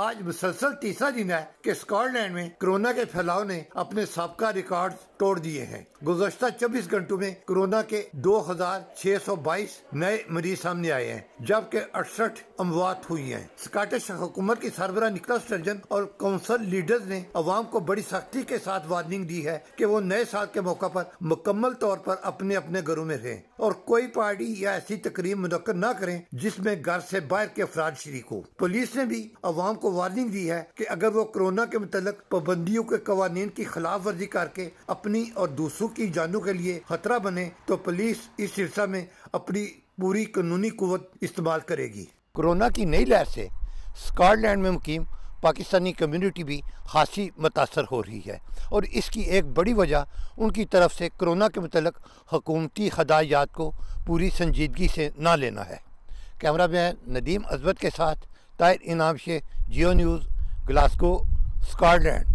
आज मुसलसल तीसरा दिन है कि स्कॉटलैंड में कोरोना के फैलाव ने अपने सबका रिकॉर्ड तोड़ दिए हैं गुजशत चौबीस घंटों में कोरोना के दो हजार छह सौ बाईस नए मरीज सामने आए हैं जबकि अड़सठ अमवात हुई है स्काटिश हुकूमत की सरबरा निकला सर्जन और काउंसिल लीडर्स ने अवाम को बड़ी सख्ती के साथ वार्निंग दी है की वो नए साल के मौका पर मुकम्मल तौर पर अपने अपने घरों में रहें और कोई पार्टी या ऐसी तकरीब मुनकद न करें जिसमें घर से बाहर के अफराद शरीक हो पुलिस ने भी अवाम को वार्निंग दी है की अगर वो कोरोना के मुतल पाबंदियों के कवानीन की खिलाफ वर्जी करके अपने अपनी और दूसरों की जानों के लिए खतरा बने तो पुलिस इस हिस्सा में अपनी पूरी कानूनी कुत इस्तेमाल करेगी कोरोना की नई लहर से स्कॉटलैंड में मुकीम पाकिस्तानी कम्युनिटी भी खासी मुतासर हो रही है और इसकी एक बड़ी वजह उनकी तरफ से कोरोना के मतलब हकूमती हदायात को पूरी संजीदगी से ना लेना है कैमरा मैन नदीम अजबत के साथ तायर इनाम शे जियो न्यूज़ ग्लासगो स्कॉटलैंड